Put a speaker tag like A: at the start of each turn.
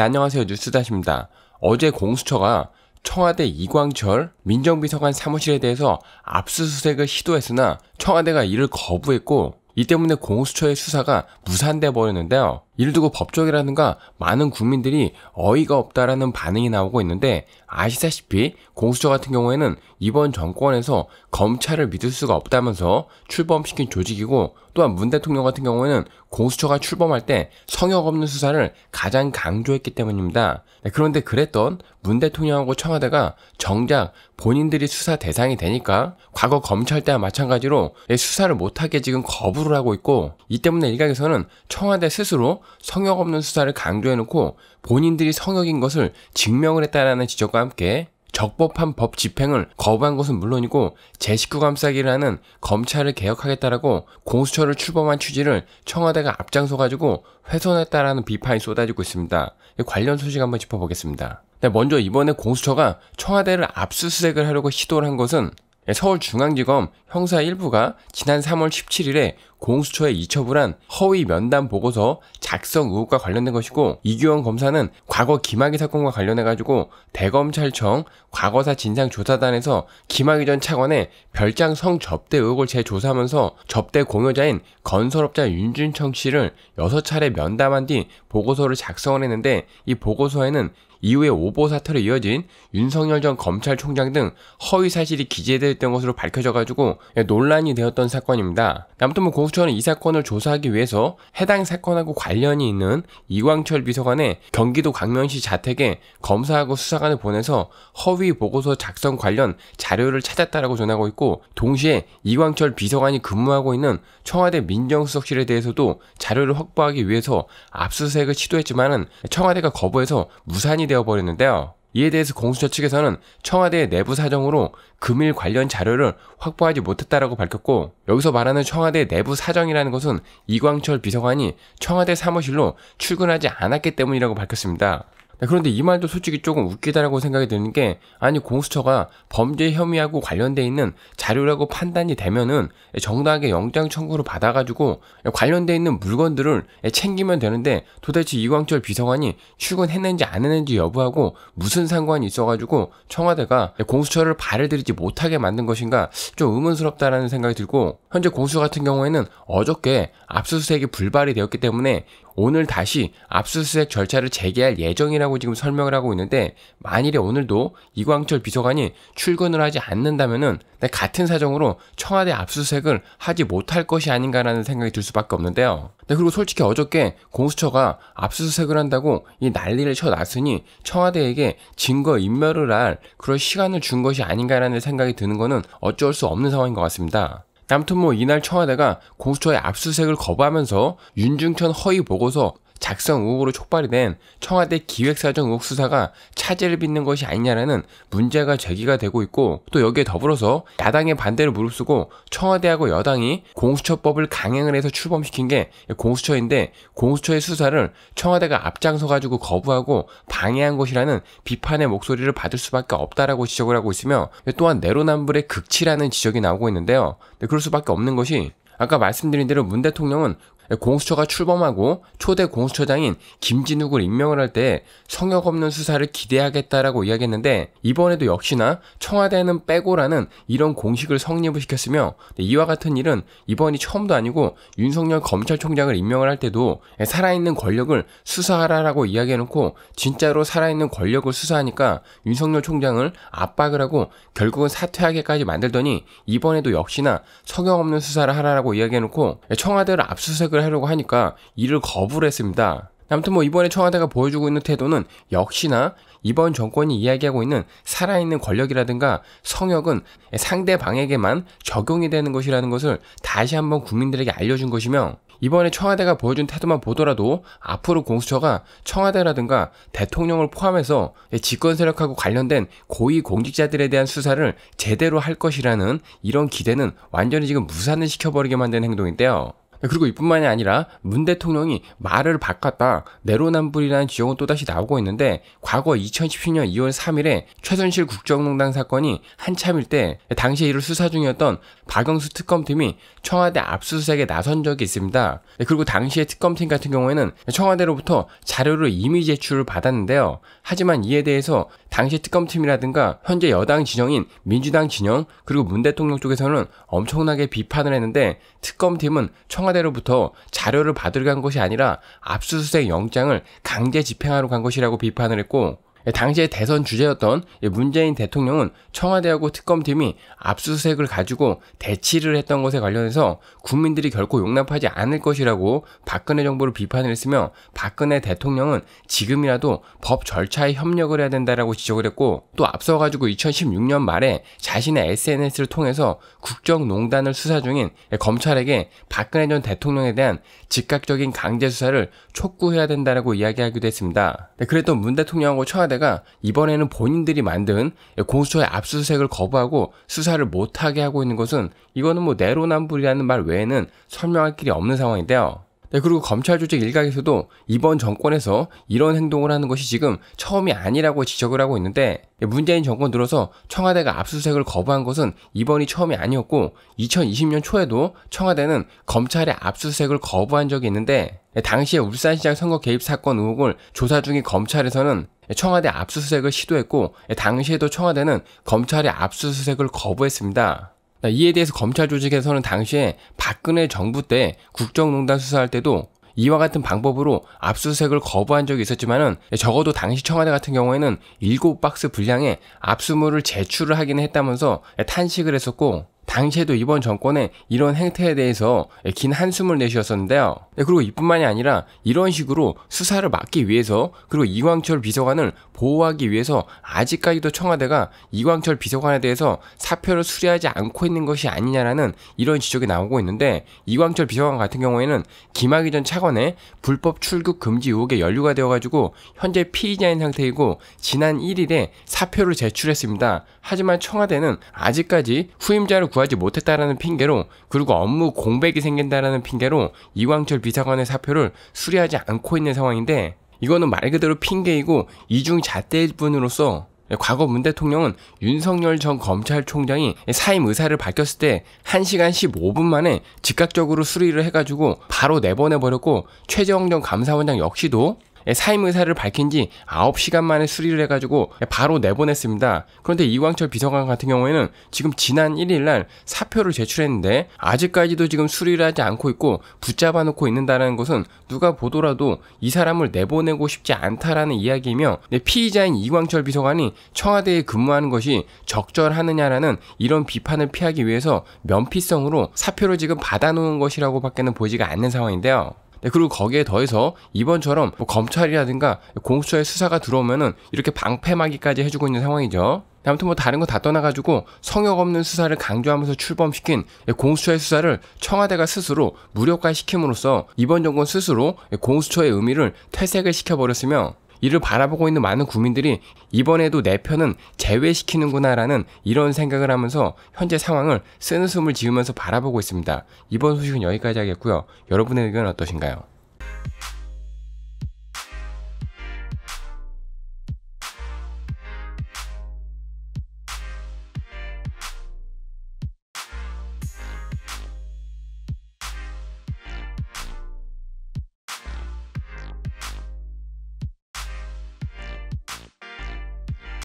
A: 네, 안녕하세요. 뉴스다십니다. 어제 공수처가 청와대 이광철 민정비서관 사무실에 대해서 압수수색을 시도했으나 청와대가 이를 거부했고 이 때문에 공수처의 수사가 무산돼 버렸는데요. 이를 두고 법조계라든가 많은 국민들이 어이가 없다라는 반응이 나오고 있는데 아시다시피 공수처 같은 경우에는 이번 정권에서 검찰을 믿을 수가 없다면서 출범시킨 조직이고 또한 문 대통령 같은 경우에는 공수처가 출범할 때 성역 없는 수사를 가장 강조했기 때문입니다. 네, 그런데 그랬던 문 대통령하고 청와대가 정작 본인들이 수사 대상이 되니까 과거 검찰 때와 마찬가지로 예, 수사를 못하게 지금 거부를 하고 있고 이 때문에 일각에서는 청와대 스스로 성역 없는 수사를 강조해놓고 본인들이 성역인 것을 증명을 했다라는 지적과 함께 적법한 법 집행을 거부한 것은 물론이고 제식구 감싸기라는 검찰을 개혁하겠다라고 공수처를 출범한 취지를 청와대가 앞장서 가지고 훼손했다라는 비판이 쏟아지고 있습니다. 관련 소식 한번 짚어보겠습니다. 네, 먼저 이번에 공수처가 청와대를 압수수색을 하려고 시도를 한 것은 예, 서울중앙지검 형사 1부가 지난 3월 17일에 공수처에 이첩을한 허위 면담 보고서 작성 의혹과 관련된 것이고 이규원 검사는 과거 김학의 사건과 관련해 가지고 대검찰청 과거사 진상조사단에서 김학의 전 차관의 별장 성접대 의혹을 재조사하면서 접대 공여자인 건설업자 윤준청 씨를 6차례 면담한 뒤 보고서를 작성을 했는데 이 보고서에는 이후에 오보 사태로 이어진 윤석열 전 검찰총장 등 허위 사실이 기재됐던 되 것으로 밝혀져가지고 논란이 되었던 사건입니다. 아무튼 뭐 공수처는 이 사건을 조사하기 위해서 해당 사건하고 관련이 있는 이광철 비서관의 경기도 강명시 자택에 검사하고 수사관을 보내서 허위 보고서 작성 관련 자료를 찾았다라고 전하고 있고 동시에 이광철 비서관이 근무하고 있는 청와대 민정수석실에 대해서도 자료를 확보하기 위해서 압수수색을 시도했지만은 청와대가 거부해서 무산이 되어버렸는데요. 이에 대해서 공수처 측에서는 청와대의 내부 사정으로 금일 관련 자료를 확보하지 못했다라고 밝혔고 여기서 말하는 청와대 내부 사정이라는 것은 이광철 비서관이 청와대 사무실로 출근하지 않았기 때문이라고 밝혔습니다. 네, 그런데 이 말도 솔직히 조금 웃기다라고 생각이 드는 게 아니 공수처가 범죄 혐의하고 관련돼 있는 자료라고 판단이 되면은 정당하게 영장 청구를 받아가지고 관련돼 있는 물건들을 챙기면 되는데 도대체 이광철 비서관이 출근했는지 안 했는지 여부하고 무슨 상관이 있어가지고 청와대가 공수처를 발을 들이지 못하게 만든 것인가 좀 의문스럽다라는 생각이 들고 현재 공수처 같은 경우에는 어저께 압수수색이 불발이 되었기 때문에 오늘 다시 압수수색 절차를 재개할 예정이라고 지금 설명을 하고 있는데 만일에 오늘도 이광철 비서관이 출근을 하지 않는다면은 같은 사정으로 청와대 압수수색을 하지 못할 것이 아닌가라는 생각이 들 수밖에 없는데요. 네, 그리고 솔직히 어저께 공수처가 압수수색을 한다고 이 난리를 쳐놨으니 청와대에게 증거 인멸을 할 그런 시간을 준 것이 아닌가라는 생각이 드는 것은 어쩔 수 없는 상황인 것 같습니다. 아무튼 뭐 이날 청와대가 공수처의 압수색을 거부하면서 윤중천 허위 보고서 작성 의혹으로 촉발이 된 청와대 기획사정 의혹 수사가 차질을 빚는 것이 아니냐라는 문제가 제기가 되고 있고 또 여기에 더불어서 야당의 반대를 무릅쓰고 청와대하고 여당이 공수처법을 강행을 해서 출범시킨 게 공수처인데 공수처의 수사를 청와대가 앞장서 가지고 거부하고 방해한 것이라는 비판의 목소리를 받을 수밖에 없다라고 지적을 하고 있으며 또한 내로남불의 극치라는 지적이 나오고 있는데요. 그럴 수밖에 없는 것이 아까 말씀드린 대로 문 대통령은 공수처가 출범하고 초대 공수처장인 김진욱을 임명을 할 때 성역 없는 수사를 기대하겠다라고 이야기했는데 이번에도 역시나 청와대는 빼고라는 이런 공식을 성립을 시켰으며 이와 같은 일은 이번이 처음도 아니고 윤석열 검찰총장을 임명을 할 때도 살아있는 권력을 수사하라라고 이야기해놓고 진짜로 살아있는 권력을 수사하니까 윤석열 총장을 압박을 하고 결국은 사퇴하게까지 만들더니 이번에도 역시나 성역 없는 수사를 하라라고 이야기해놓고 청와대를 압수수색을 해을 하려고 하니까 일을 거부를 했습니다. 아무튼 뭐 이번에 청와대가 보여주고 있는 태도는 역시나 이번 정권이 이야기하고 있는 살아있는 권력이라든가 성역은 상대방에게만 적용이 되는 것이라는 것을 다시 한번 국민들에게 알려준 것이며 이번에 청와대가 보여준 태도만 보더라도 앞으로 공수처가 청와대라든가 대통령을 포함해서 집권 세력하고 관련된 고위 공직자들에 대한 수사를 제대로 할 것이라는 이런 기대는 완전히 지금 무산을 시켜버리게 만든 행동인데요. 그리고 이뿐만이 아니라 문 대통령이 말을 바꿨다. 내로남불이라는 지적은 또다시 나오고 있는데 과거 2017년 2월 3일에 최순실 국정농단 사건이 한참일 때 당시에 이를 수사 중이었던 박영수 특검팀이 청와대 압수수색에 나선 적이 있습니다. 네, 그리고 당시의 특검팀 같은 경우에는 청와대로부터 자료를 이미 제출을 받았는데요. 하지만 이에 대해서 당시 특검팀이라든가 현재 여당 진영인 민주당 진영 그리고 문 대통령 쪽에서는 엄청나게 비판을 했는데 특검팀은 청와대로부터 자료를 받으러 간 것이 아니라 압수수색 영장을 강제 집행하러 간 것이라고 비판을 했고 예, 당시의 대선 주제였던 문재인 대통령은 청와대하고 특검팀이 압수수색을 가지고 대치를 했던 것에 관련해서 국민들이 결코 용납하지 않을 것이라고 박근혜 정부를 비판을 했으며 박근혜 대통령은 지금이라도 법 절차에 협력을 해야 된다라고 지적을 했고 또 앞서 가지고 2016년 말에 자신의 SNS를 통해서 국정농단을 수사 중인 예, 검찰에게 박근혜 전 대통령에 대한 즉각적인 강제 수사를 촉구해야 된다라고 이야기하기도 했습니다. 네, 그랬던 문 대통령하고 청와대 청와대가 이번에는 본인들이 만든 공수처의 압수수색을 거부하고 수사를 못하게 하고 있는 것은 이거는 뭐 내로남불이라는 말 외에는 설명할 길이 없는 상황인데요. 네, 그리고 검찰 조직 일각에서도 이번 정권에서 이런 행동을 하는 것이 지금 처음이 아니라고 지적을 하고 있는데 네, 문재인 정권 들어서 청와대가 압수수색을 거부한 것은 이번이 처음이 아니었고 2020년 초에도 청와대는 검찰의 압수수색을 거부한 적이 있는데 네, 당시에 울산시장 선거 개입 사건 의혹을 조사 중인 검찰에서는 네, 청와대 압수수색을 시도했고 당시에도 청와대는 검찰의 압수수색을 거부했습니다. 그러니까 이에 대해서 검찰 조직에서는 당시에 박근혜 정부 때 국정농단 수사할 때도 이와 같은 방법으로 압수수색을 거부한 적이 있었지만은 적어도 당시 청와대 같은 경우에는 7박스 분량의 압수물을 제출을 하기는 했다면서 탄식을 했었고 당시에도 이번 정권에 이런 행태에 대해서 긴 한숨을 내쉬었었는데요. 네, 그리고 이뿐만이 아니라 이런 식으로 수사를 막기 위해서 그리고 이광철 비서관을 보호하기 위해서 아직까지도 청와대가 이광철 비서관에 대해서 사표를 수리하지 않고 있는 것이 아니냐라는 이런 지적이 나오고 있는데 이광철 비서관 같은 경우에는 김학의 전 차관의 불법 출국 금지 의혹에 연루가 되어가지고 현재 피의자인 상태이고 지난 1일에 사표를 제출했습니다. 하지만 청와대는 아직까지 후임자를 구하 구하지 못했다라는 핑계로 그리고 업무 공백이 생긴다라는 핑계로 이광철 비서관의 사표를 수리하지 않고 있는 상황인데 이거는 말 그대로 핑계이고 이중 잣대일 뿐으로써 과거 문 대통령은 윤석열 전 검찰총장이 사임 의사를 밝혔을 때 1시간 15분 만에 즉각적으로 수리를 해가지고 바로 내보내버렸고 최재형 전 감사원장 역시도 예, 사임 의사를 밝힌 지 9시간 만에 수리를 해가지고 예, 바로 내보냈습니다. 그런데 이광철 비서관 같은 경우에는 지금 지난 1일날 사표를 제출했는데 아직까지도 지금 수리를 하지 않고 있고 붙잡아 놓고 있는다는 것은 누가 보더라도 이 사람을 내보내고 싶지 않다라는 이야기이며 네, 피의자인 이광철 비서관이 청와대에 근무하는 것이 적절하느냐라는 이런 비판을 피하기 위해서 면피성으로 사표를 지금 받아놓은 것이라고 밖에는 보지가 않는 상황인데요. 네, 그리고 거기에 더해서 이번처럼 뭐 검찰이라든가 공수처의 수사가 들어오면은 이렇게 방패막이까지 해주고 있는 상황이죠. 아무튼 뭐 다른 거 다 떠나가지고 성역 없는 수사를 강조하면서 출범시킨 공수처의 수사를 청와대가 스스로 무력화시킴으로써 이번 정권 스스로 공수처의 의미를 퇴색을 시켜버렸으며 이를 바라보고 있는 많은 국민들이 이번에도 내 편은 제외시키는구나라는 이런 생각을 하면서 현재 상황을 쓰는 숨을 지으면서 바라보고 있습니다. 이번 소식은 여기까지 하겠고요. 여러분의 의견은 어떠신가요?